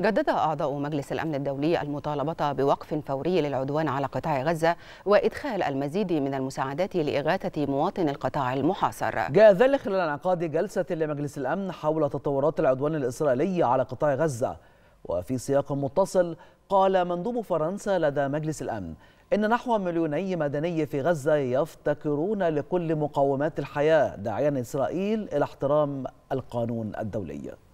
جدد أعضاء مجلس الأمن الدولي المطالبة بوقف فوري للعدوان على قطاع غزة وإدخال المزيد من المساعدات لإغاثة مواطن القطاع المحاصر جاء ذلك خلال انعقاد جلسة لمجلس الأمن حول تطورات العدوان الإسرائيلي على قطاع غزة وفي سياق متصل قال مندوب فرنسا لدى مجلس الأمن إن نحو مليوني مدني في غزة يفتكرون لكل مقومات الحياة داعيا إسرائيل إلى احترام القانون الدولي